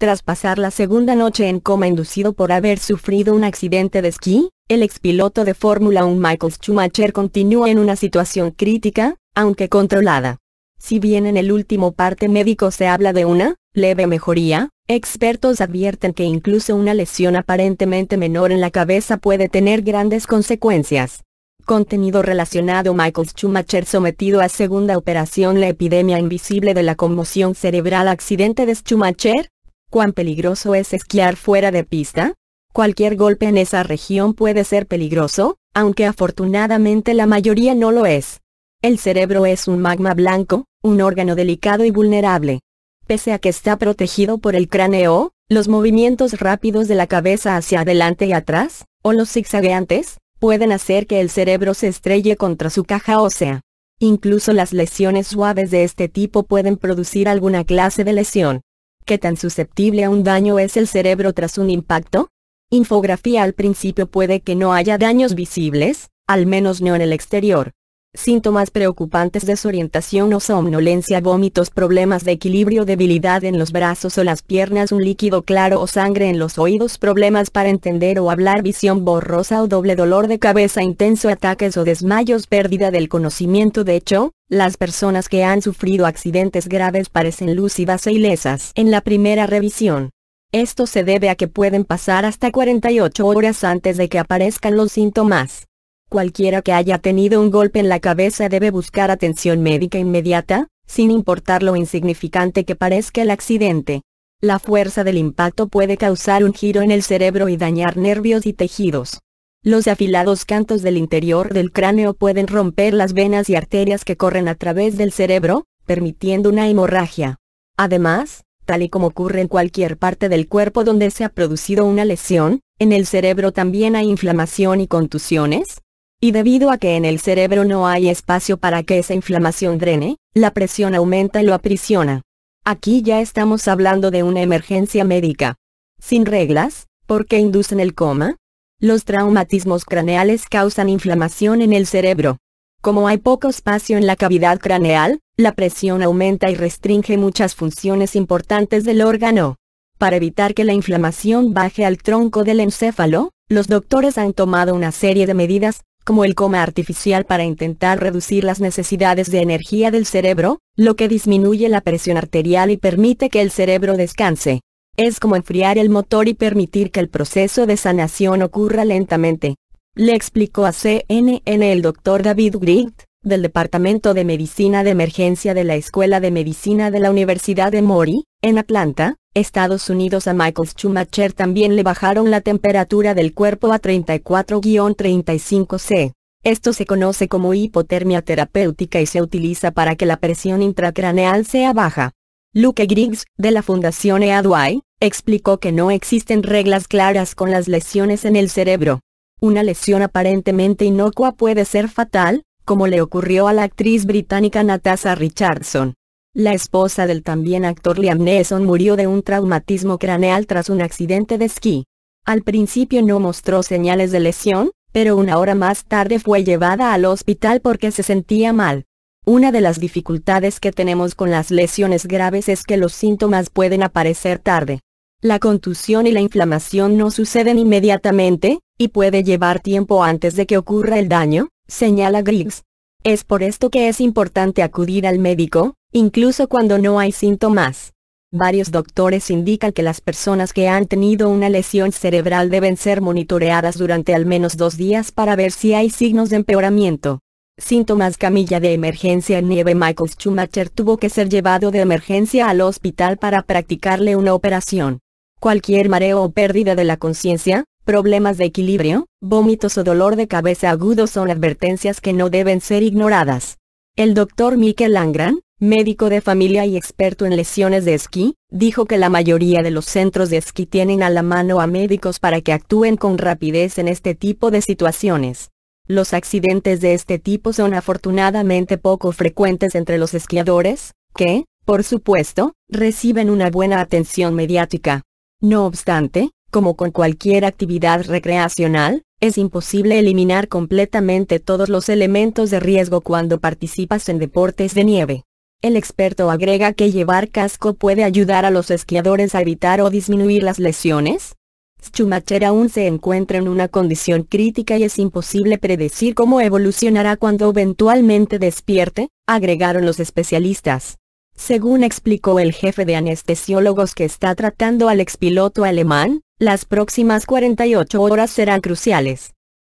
Tras pasar la segunda noche en coma inducido por haber sufrido un accidente de esquí, el expiloto de Fórmula 1 Michael Schumacher continúa en una situación crítica, aunque controlada. Si bien en el último parte médico se habla de una leve mejoría, expertos advierten que incluso una lesión aparentemente menor en la cabeza puede tener grandes consecuencias. Contenido relacionado Michael Schumacher sometido a segunda operación La epidemia invisible de la conmoción cerebral Accidente de Schumacher, ¿Cuán peligroso es esquiar fuera de pista? Cualquier golpe en esa región puede ser peligroso, aunque afortunadamente la mayoría no lo es. El cerebro es un magma blanco, un órgano delicado y vulnerable. Pese a que está protegido por el cráneo, los movimientos rápidos de la cabeza hacia adelante y atrás, o los zigzagueantes, pueden hacer que el cerebro se estrelle contra su caja ósea. Incluso las lesiones suaves de este tipo pueden producir alguna clase de lesión. ¿Qué tan susceptible a un daño es el cerebro tras un impacto? Infografía Al principio puede que no haya daños visibles, al menos no en el exterior. Síntomas preocupantes desorientación o somnolencia vómitos problemas de equilibrio debilidad en los brazos o las piernas un líquido claro o sangre en los oídos problemas para entender o hablar visión borrosa o doble dolor de cabeza intenso ataques o desmayos pérdida del conocimiento de hecho, las personas que han sufrido accidentes graves parecen lúcidas e ilesas en la primera revisión. Esto se debe a que pueden pasar hasta 48 horas antes de que aparezcan los síntomas. Cualquiera que haya tenido un golpe en la cabeza debe buscar atención médica inmediata, sin importar lo insignificante que parezca el accidente. La fuerza del impacto puede causar un giro en el cerebro y dañar nervios y tejidos. Los afilados cantos del interior del cráneo pueden romper las venas y arterias que corren a través del cerebro, permitiendo una hemorragia. Además, tal y como ocurre en cualquier parte del cuerpo donde se ha producido una lesión, en el cerebro también hay inflamación y contusiones, y debido a que en el cerebro no hay espacio para que esa inflamación drene, la presión aumenta y lo aprisiona. Aquí ya estamos hablando de una emergencia médica. Sin reglas, ¿por qué inducen el coma? Los traumatismos craneales causan inflamación en el cerebro. Como hay poco espacio en la cavidad craneal, la presión aumenta y restringe muchas funciones importantes del órgano. Para evitar que la inflamación baje al tronco del encéfalo, los doctores han tomado una serie de medidas, como el coma artificial para intentar reducir las necesidades de energía del cerebro, lo que disminuye la presión arterial y permite que el cerebro descanse. Es como enfriar el motor y permitir que el proceso de sanación ocurra lentamente. Le explicó a CNN el doctor David Grigt del Departamento de Medicina de Emergencia de la Escuela de Medicina de la Universidad de Mori, en Atlanta, Estados Unidos a Michael Schumacher también le bajaron la temperatura del cuerpo a 34-35 C. Esto se conoce como hipotermia terapéutica y se utiliza para que la presión intracraneal sea baja. Luke Griggs, de la Fundación EADY, explicó que no existen reglas claras con las lesiones en el cerebro. Una lesión aparentemente inocua puede ser fatal, como le ocurrió a la actriz británica Natasha Richardson. La esposa del también actor Liam Neeson murió de un traumatismo craneal tras un accidente de esquí. Al principio no mostró señales de lesión, pero una hora más tarde fue llevada al hospital porque se sentía mal. Una de las dificultades que tenemos con las lesiones graves es que los síntomas pueden aparecer tarde. La contusión y la inflamación no suceden inmediatamente, y puede llevar tiempo antes de que ocurra el daño, señala Griggs. Es por esto que es importante acudir al médico, incluso cuando no hay síntomas. Varios doctores indican que las personas que han tenido una lesión cerebral deben ser monitoreadas durante al menos dos días para ver si hay signos de empeoramiento. Síntomas camilla de emergencia en nieve Michael Schumacher tuvo que ser llevado de emergencia al hospital para practicarle una operación. Cualquier mareo o pérdida de la conciencia, problemas de equilibrio, vómitos o dolor de cabeza agudo son advertencias que no deben ser ignoradas. El doctor Mikel Langran, médico de familia y experto en lesiones de esquí, dijo que la mayoría de los centros de esquí tienen a la mano a médicos para que actúen con rapidez en este tipo de situaciones. Los accidentes de este tipo son afortunadamente poco frecuentes entre los esquiadores, que, por supuesto, reciben una buena atención mediática. No obstante, como con cualquier actividad recreacional, es imposible eliminar completamente todos los elementos de riesgo cuando participas en deportes de nieve. El experto agrega que llevar casco puede ayudar a los esquiadores a evitar o disminuir las lesiones. Schumacher aún se encuentra en una condición crítica y es imposible predecir cómo evolucionará cuando eventualmente despierte, agregaron los especialistas. Según explicó el jefe de anestesiólogos que está tratando al expiloto alemán, las próximas 48 horas serán cruciales.